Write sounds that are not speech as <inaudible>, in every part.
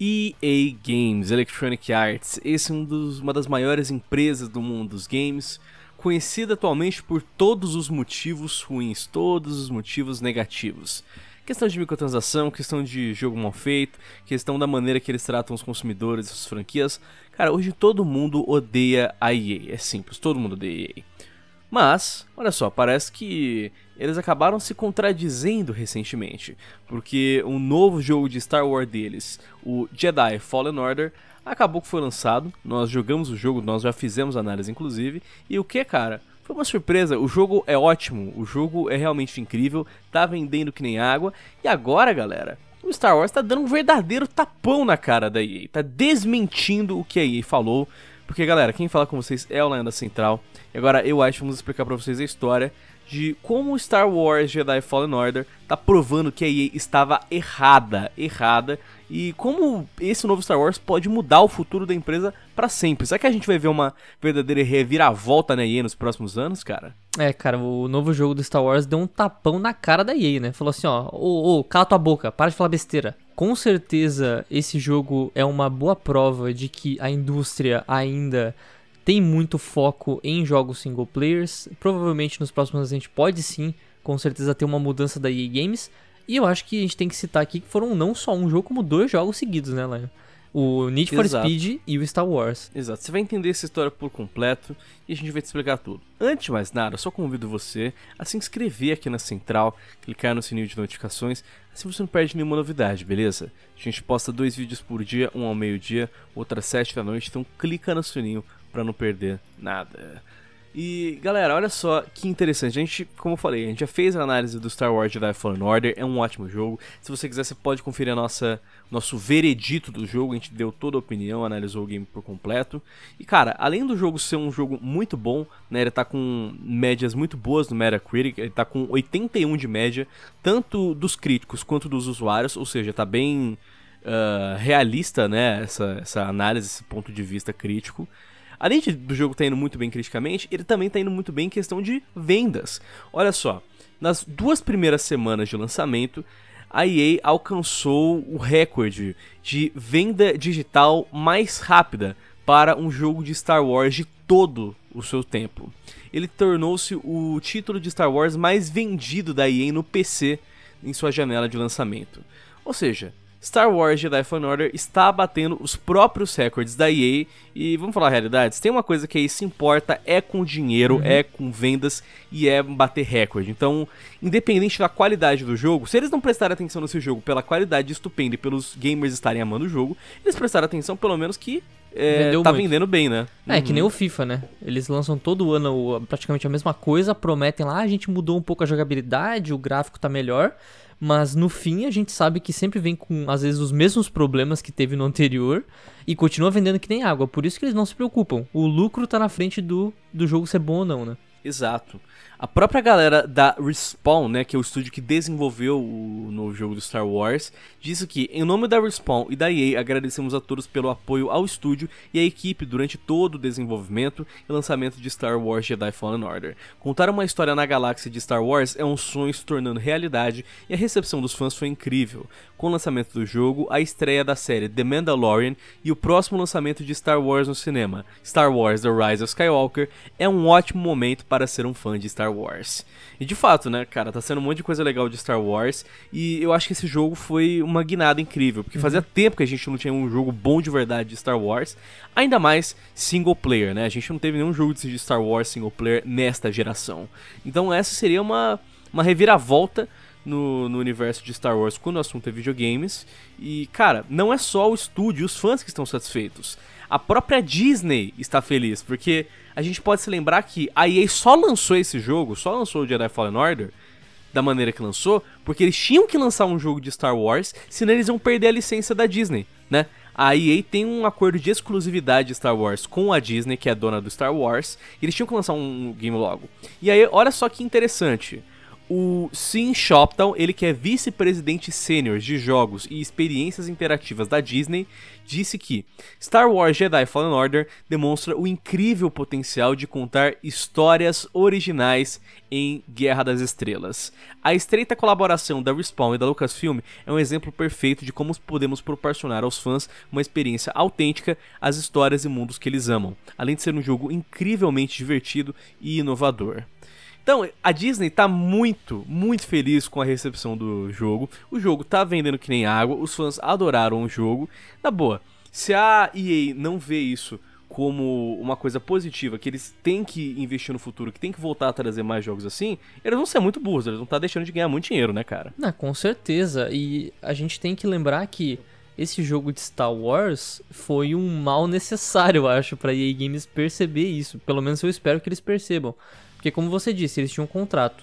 EA Games, Electronic Arts, esse é um dos, uma das maiores empresas do mundo dos games, conhecida atualmente por todos os motivos ruins, todos os motivos negativos. Questão de microtransação, questão de jogo mal feito, questão da maneira que eles tratam os consumidores, essas franquias. Cara, hoje todo mundo odeia a EA. É simples, todo mundo odeia a EA. Mas, olha só, parece que eles acabaram se contradizendo recentemente, porque um novo jogo de Star Wars deles, o Jedi Fallen Order, acabou que foi lançado. Nós jogamos o jogo, nós já fizemos análise inclusive, e o que, cara? Foi uma surpresa, o jogo é ótimo, o jogo é realmente incrível, tá vendendo que nem água. E agora, galera, o Star Wars tá dando um verdadeiro tapão na cara da EA, tá desmentindo o que a EA falou. Porque, galera, quem fala com vocês é o Lenda Central. E agora eu acho que vamos explicar pra vocês a história de como Star Wars Jedi Fallen Order tá provando que a EA estava errada, errada, e como esse novo Star Wars pode mudar o futuro da empresa para sempre. Será que a gente vai ver uma verdadeira reviravolta na EA nos próximos anos, cara? É, cara, o novo jogo do Star Wars deu um tapão na cara da EA, né? Falou assim, ó, ô, ô, cala tua boca, para de falar besteira. Com certeza esse jogo é uma boa prova de que a indústria ainda tem muito foco em jogos single players. Provavelmente nos próximos anos a gente pode sim, com certeza, ter uma mudança da EA Games. E eu acho que a gente tem que citar aqui que foram não só um jogo, como dois jogos seguidos, né, Lion? O Need for Exato. Speed e o Star Wars. Exato. Você vai entender essa história por completo e a gente vai te explicar tudo. Antes de mais nada, eu só convido você a se inscrever aqui na Central, clicar no sininho de notificações, assim você não perde nenhuma novidade, beleza? A gente posta dois vídeos por dia, um ao meio-dia, outro às sete da noite, então clica no sininho para não perder nada. E galera, olha só que interessante. A gente, como eu falei, a gente já fez a análise do Star Wars Jedi Fallen Order, é um ótimo jogo. Se você quiser, você pode conferir a nossa nosso veredito do jogo. A gente deu toda a opinião, analisou o game por completo. E cara, além do jogo ser um jogo muito bom, né, ele tá com médias muito boas no Metacritic, ele tá com 81 de média, tanto dos críticos quanto dos usuários, ou seja, tá bem uh, realista, né, essa, essa análise, esse ponto de vista crítico além de, do jogo estar tá indo muito bem criticamente, ele também está indo muito bem em questão de vendas. Olha só, nas duas primeiras semanas de lançamento, a EA alcançou o recorde de venda digital mais rápida para um jogo de Star Wars de todo o seu tempo. Ele tornou-se o título de Star Wars mais vendido da EA no PC em sua janela de lançamento. Ou seja, Star Wars Jedi Fallen Order está batendo os próprios recordes da EA e vamos falar a realidade, se tem uma coisa que aí se importa é com dinheiro, uhum. é com vendas e é bater recorde. Então, independente da qualidade do jogo, se eles não prestarem atenção nesse jogo pela qualidade estupenda e pelos gamers estarem amando o jogo, eles prestaram atenção pelo menos que é, tá muito. vendendo bem, né? É, uhum. que nem uhum. o FIFA, né? Eles lançam todo ano praticamente a mesma coisa, prometem lá, ah, a gente mudou um pouco a jogabilidade, o gráfico tá melhor, mas no fim a gente sabe que sempre vem com, às vezes, os mesmos problemas que teve no anterior e continua vendendo que nem água. Por isso que eles não se preocupam. O lucro tá na frente do, do jogo ser bom ou não, né? Exato. A própria galera da Respawn, né, que é o estúdio que desenvolveu o novo jogo do Star Wars, disse que, em nome da Respawn e da EA, agradecemos a todos pelo apoio ao estúdio e à equipe durante todo o desenvolvimento e lançamento de Star Wars Jedi Fallen Order. Contar uma história na galáxia de Star Wars é um sonho se tornando realidade e a recepção dos fãs foi incrível. Com o lançamento do jogo, a estreia da série The Mandalorian e o próximo lançamento de Star Wars no cinema, Star Wars The Rise of Skywalker, é um ótimo momento para ser um fã de Star Wars. E de fato, né, cara, tá sendo um monte de coisa legal de Star Wars e eu acho que esse jogo foi uma guinada incrível, porque fazia uhum. tempo que a gente não tinha um jogo bom de verdade de Star Wars, ainda mais single player, né? A gente não teve nenhum jogo de Star Wars single player nesta geração. Então essa seria uma uma reviravolta no, no, universo de Star Wars quando o assunto é videogames. E, cara, não é só o estúdio e os fãs que estão satisfeitos. A própria Disney está feliz, porque a gente pode se lembrar que a EA só lançou esse jogo, só lançou o Jedi Fallen Order da maneira que lançou, porque eles tinham que lançar um jogo de Star Wars, senão eles iam perder a licença da Disney, né? A EA tem um acordo de exclusividade de Star Wars com a Disney, que é dona do Star Wars, e eles tinham que lançar um game logo. E aí, olha só que interessante. O Sim Shoptown, ele que é vice-presidente sênior de jogos e experiências interativas da Disney, disse que Star Wars Jedi Fallen Order demonstra o incrível potencial de contar histórias originais em Guerra das Estrelas. A estreita colaboração da Respawn e da Lucasfilm é um exemplo perfeito de como podemos proporcionar aos fãs uma experiência autêntica às histórias e mundos que eles amam, além de ser um jogo incrivelmente divertido e inovador. Então, a Disney tá muito, muito feliz com a recepção do jogo. O jogo tá vendendo que nem água, os fãs adoraram o jogo. Na boa, se a EA não vê isso como uma coisa positiva, que eles têm que investir no futuro, que tem que voltar a trazer mais jogos assim, eles vão ser muito burros, eles vão estar tá deixando de ganhar muito dinheiro, né, cara? Não, com certeza. E a gente tem que lembrar que esse jogo de Star Wars foi um mal necessário, eu acho, para EA Games perceber isso. Pelo menos eu espero que eles percebam. Porque como você disse, eles tinham um contrato.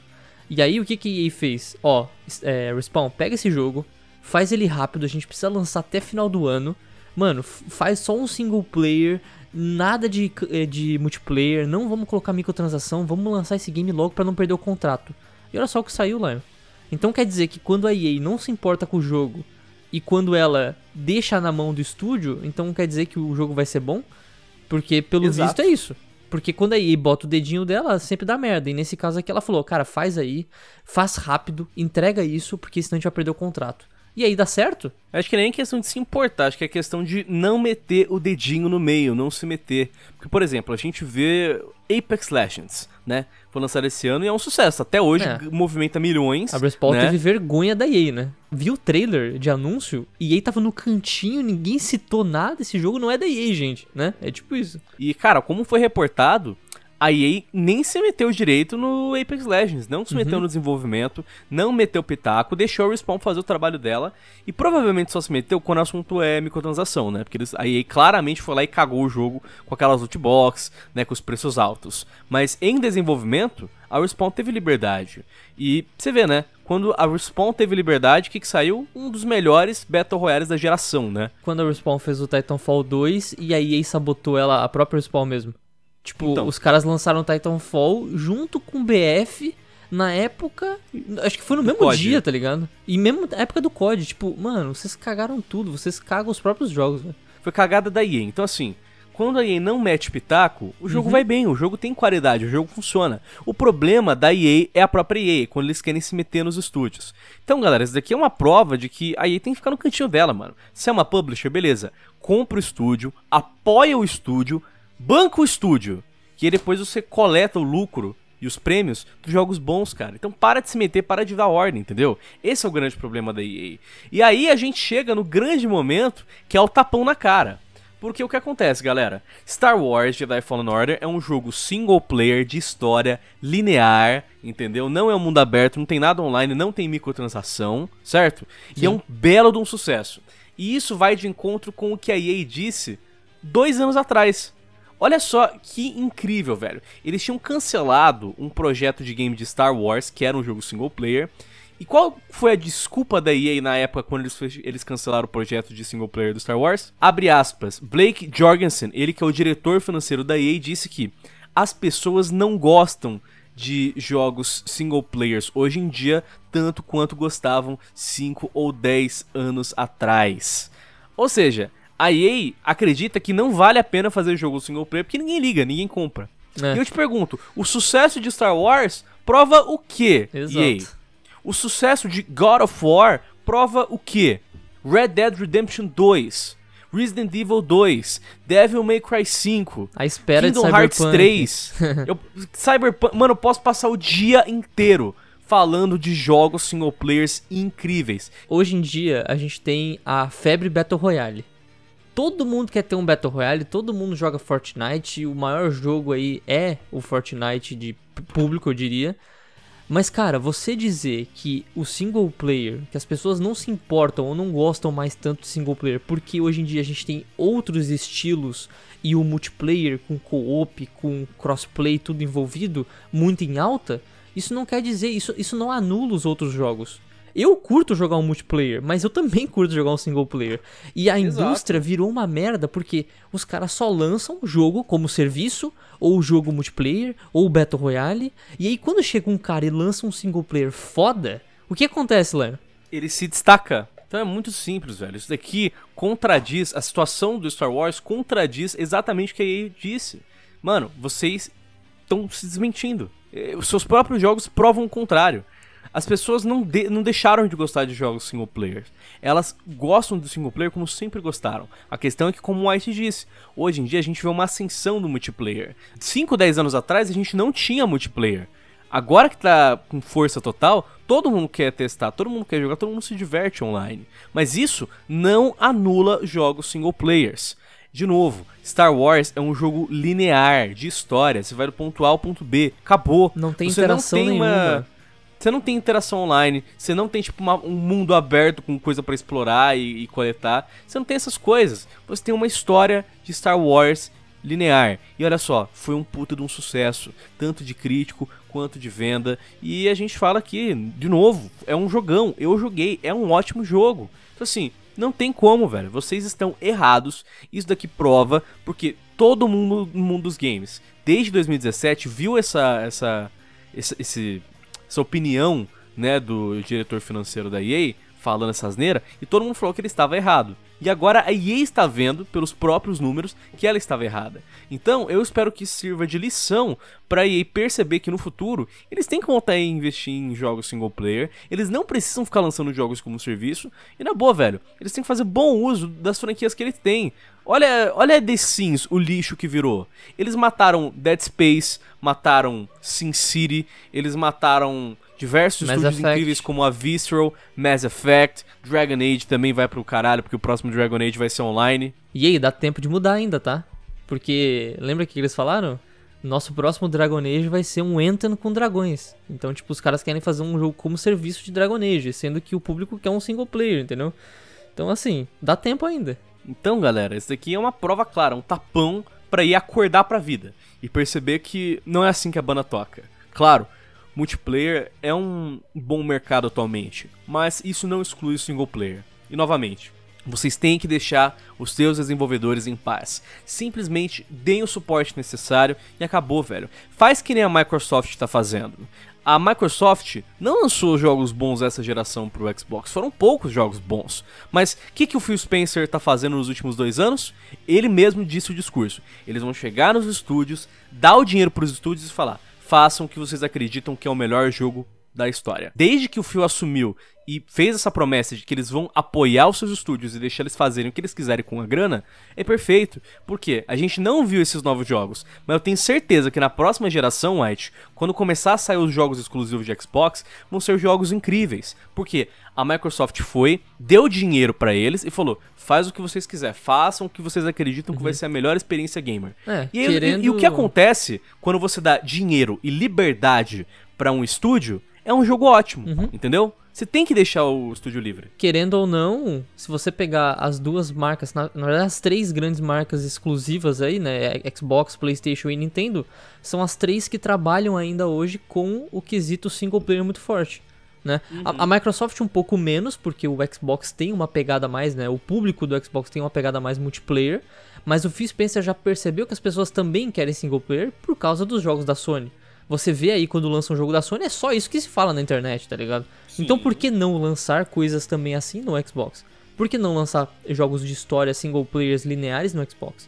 E aí o que que EA fez? Ó, é, Respawn, pega esse jogo, faz ele rápido, a gente precisa lançar até final do ano. Mano, faz só um single player, nada de, é, de multiplayer, não vamos colocar microtransação, vamos lançar esse game logo para não perder o contrato. E olha só o que saiu lá. Então quer dizer que quando a EA não se importa com o jogo e quando ela deixa na mão do estúdio, então quer dizer que o jogo vai ser bom? Porque pelo Exato. visto é isso. Porque quando aí bota o dedinho dela, sempre dá merda. E nesse caso aqui ela falou, cara, faz aí, faz rápido, entrega isso, porque senão a gente vai perder o contrato. E aí dá certo? Acho que nem é questão de se importar, acho que é questão de não meter o dedinho no meio, não se meter. Porque, por exemplo, a gente vê Apex Legends, né? Foi lançado esse ano e é um sucesso. Até hoje é. movimenta milhões. A Respawn né? teve vergonha da EA, né? Viu o trailer de anúncio e EA tava no cantinho, ninguém citou nada. Esse jogo não é da EA, gente, né? É tipo isso. E, cara, como foi reportado, a EA nem se meteu direito no Apex Legends, não se uhum. meteu uhum. no desenvolvimento, não meteu pitaco, deixou a Respawn fazer o trabalho dela e provavelmente só se meteu quando o assunto é microtransação, né? Porque eles, a EA claramente foi lá e cagou o jogo com aquelas loot box, né, com os preços altos. Mas em desenvolvimento, a Respawn teve liberdade. E você vê, né? Quando a Respawn teve liberdade, o que, que saiu? Um dos melhores Battle Royales da geração, né? Quando a Respawn fez o Titanfall 2 e a EA sabotou ela, a própria Respawn mesmo. Tipo, então. os caras lançaram Titanfall junto com BF na época. Acho que foi no mesmo COD. dia, tá ligado? E mesmo na época do COD. Tipo, mano, vocês cagaram tudo. Vocês cagam os próprios jogos, velho. Foi cagada da EA. Então, assim, quando a EA não mete pitaco, o jogo uhum. vai bem, o jogo tem qualidade, o jogo funciona. O problema da EA é a própria EA, quando eles querem se meter nos estúdios. Então, galera, isso daqui é uma prova de que a EA tem que ficar no cantinho dela, mano. Se é uma publisher, beleza. Compra o estúdio, apoia o estúdio, banca o estúdio, que aí depois você coleta o lucro e os prêmios dos jogos bons, cara. Então para de se meter, para de dar ordem, entendeu? Esse é o grande problema da EA. E aí a gente chega no grande momento que é o tapão na cara. Porque o que acontece, galera? Star Wars Jedi Fallen Order é um jogo single player de história linear, entendeu? Não é um mundo aberto, não tem nada online, não tem microtransação, certo? Sim. E é um belo de um sucesso. E isso vai de encontro com o que a EA disse dois anos atrás, Olha só que incrível, velho. Eles tinham cancelado um projeto de game de Star Wars, que era um jogo single player. E qual foi a desculpa da EA na época quando eles, eles cancelaram o projeto de single player do Star Wars? Abre aspas. Blake Jorgensen, ele que é o diretor financeiro da EA, disse que as pessoas não gostam de jogos single players hoje em dia tanto quanto gostavam 5 ou 10 anos atrás. Ou seja, a EA acredita que não vale a pena fazer jogo single player porque ninguém liga, ninguém compra. É. E eu te pergunto, o sucesso de Star Wars prova o quê? Exato. EA? O sucesso de God of War prova o quê? Red Dead Redemption 2, Resident Evil 2, Devil May Cry 5, a espera Kingdom de Hearts 3. <laughs> eu, Cyberpunk, mano, eu posso passar o dia inteiro falando de jogos single players incríveis. Hoje em dia a gente tem a febre Battle Royale todo mundo quer ter um Battle Royale, todo mundo joga Fortnite, o maior jogo aí é o Fortnite de público, eu diria. Mas, cara, você dizer que o single player, que as pessoas não se importam ou não gostam mais tanto de single player, porque hoje em dia a gente tem outros estilos e o multiplayer com co-op, com crossplay, tudo envolvido, muito em alta, isso não quer dizer, isso, isso não anula os outros jogos. Eu curto jogar um multiplayer, mas eu também curto jogar um single player. E a Exato. indústria virou uma merda porque os caras só lançam o jogo como serviço, ou o jogo multiplayer, ou o Battle Royale. E aí quando chega um cara e lança um single player foda, o que acontece, Léo? Ele se destaca. Então é muito simples, velho. Isso daqui contradiz, a situação do Star Wars contradiz exatamente o que a EA disse. Mano, vocês estão se desmentindo. Os eh, seus próprios jogos provam o contrário. As pessoas não, de, não deixaram de gostar de jogos single player. Elas gostam do single player como sempre gostaram. A questão é que, como o Ice disse, hoje em dia a gente vê uma ascensão do multiplayer. 5, 10 anos atrás a gente não tinha multiplayer. Agora que tá com força total, todo mundo quer testar, todo mundo quer jogar, todo mundo se diverte online. Mas isso não anula jogos single players. De novo, Star Wars é um jogo linear, de história. Você vai do ponto A ao ponto B, acabou. Não tem Você interação não tem nenhuma. Uma você não tem interação online, você não tem tipo uma, um mundo aberto com coisa para explorar e, e coletar. Você não tem essas coisas. Você tem uma história de Star Wars linear. E olha só, foi um puta de um sucesso, tanto de crítico quanto de venda. E a gente fala que, de novo, é um jogão. Eu joguei, é um ótimo jogo. Então assim, não tem como, velho. Vocês estão errados. Isso daqui prova, porque todo mundo no mundo dos games, desde 2017, viu essa, essa, esse, esse essa opinião né, do diretor financeiro da EA falando essa asneira, e todo mundo falou que ele estava errado. E agora a EA está vendo, pelos próprios números, que ela estava errada. Então eu espero que isso sirva de lição para a EA perceber que no futuro eles têm que voltar a investir em jogos single player, eles não precisam ficar lançando jogos como serviço, e na boa, velho, eles têm que fazer bom uso das franquias que eles têm. Olha, olha The Sims, o lixo que virou. Eles mataram Dead Space, mataram Sin City, eles mataram Diversos Mass estúdios Effect. incríveis como a Visceral, Mass Effect, Dragon Age também vai pro caralho, porque o próximo Dragon Age vai ser online. E aí, dá tempo de mudar ainda, tá? Porque lembra que eles falaram? Nosso próximo Dragon Age vai ser um Enten com dragões. Então, tipo, os caras querem fazer um jogo como serviço de Dragon Age, sendo que o público quer um single player, entendeu? Então, assim, dá tempo ainda. Então, galera, isso daqui é uma prova clara, um tapão para ir acordar pra vida e perceber que não é assim que a banda toca. Claro, multiplayer é um bom mercado atualmente, mas isso não exclui o single player. E novamente, vocês têm que deixar os seus desenvolvedores em paz. Simplesmente deem o suporte necessário e acabou, velho. Faz que nem a Microsoft está fazendo. A Microsoft não lançou jogos bons essa geração pro Xbox, foram poucos jogos bons. Mas o que, que o Phil Spencer está fazendo nos últimos dois anos? Ele mesmo disse o discurso. Eles vão chegar nos estúdios, dar o dinheiro para os estúdios e falar: façam o que vocês acreditam que é o melhor jogo da história. Desde que o Phil assumiu e fez essa promessa de que eles vão apoiar os seus estúdios e deixar eles fazerem o que eles quiserem com a grana, é perfeito. porque A gente não viu esses novos jogos, mas eu tenho certeza que na próxima geração, White, quando começar a sair os jogos exclusivos de Xbox, vão ser jogos incríveis. Porque a Microsoft foi, deu dinheiro para eles e falou: faz o que vocês quiserem, façam o que vocês acreditam uhum. que vai uhum. ser a melhor experiência gamer. É, e, querendo... e, e o que acontece quando você dá dinheiro e liberdade para um estúdio? é um jogo ótimo, uhum. entendeu? Você tem que deixar o estúdio livre. Querendo ou não, se você pegar as duas marcas, na, na verdade as três grandes marcas exclusivas aí, né, é, Xbox, PlayStation e Nintendo, são as três que trabalham ainda hoje com o quesito single player muito forte. Né? Uhum. A, a, Microsoft um pouco menos, porque o Xbox tem uma pegada mais, né? O público do Xbox tem uma pegada mais multiplayer, mas o Phil Spencer já percebeu que as pessoas também querem single player por causa dos jogos da Sony. Você vê aí quando lança um jogo da Sony, é só isso que se fala na internet, tá ligado? Sim. Então por que não lançar coisas também assim no Xbox? Por que não lançar jogos de história single players lineares no Xbox?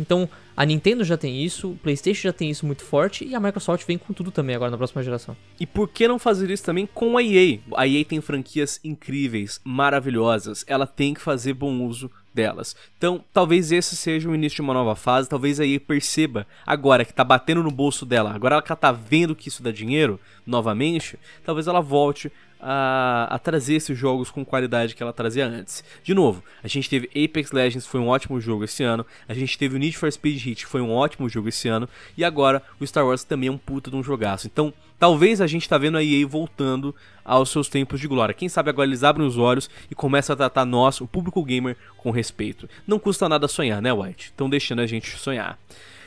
Então, a Nintendo já tem isso, o PlayStation já tem isso muito forte e a Microsoft vem com tudo também agora na próxima geração. E por que não fazer isso também com a EA? A EA tem franquias incríveis, maravilhosas, ela tem que fazer bom uso delas. Então, talvez esse seja o início de uma nova fase, talvez aí perceba agora que tá batendo no bolso dela, agora que ela tá vendo que isso dá dinheiro novamente, talvez ela volte a, a, trazer esses jogos com qualidade que ela trazia antes. De novo, a gente teve Apex Legends, foi um ótimo jogo esse ano. A gente teve o Need for Speed Heat, foi um ótimo jogo esse ano. E agora o Star Wars também é um puta de um jogaço. Então, talvez a gente tá vendo a EA voltando aos seus tempos de glória. Quem sabe agora eles abrem os olhos e começam a tratar nós, o público gamer, com respeito. Não custa nada sonhar, né, White? Estão deixando a gente sonhar.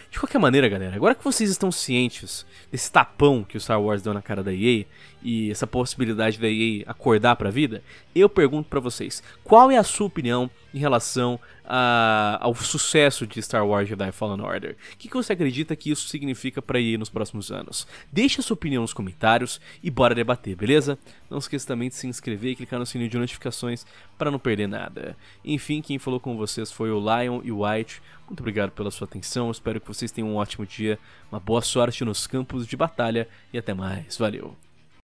De qualquer maneira, galera, agora que vocês estão cientes desse tapão que o Star Wars deu na cara da EA, e essa possibilidade da EA acordar para a vida, eu pergunto para vocês, qual é a sua opinião em relação a, ao sucesso de Star Wars Jedi Fallen Order? O que, que você acredita que isso significa para EA nos próximos anos? Deixe a sua opinião nos comentários e bora debater, beleza? Não esqueça também de se inscrever e clicar no sininho de notificações para não perder nada. Enfim, quem falou com vocês foi o Lion e o White. Muito obrigado pela sua atenção, espero que vocês tenham um ótimo dia, uma boa sorte nos campos de batalha e até mais. Valeu!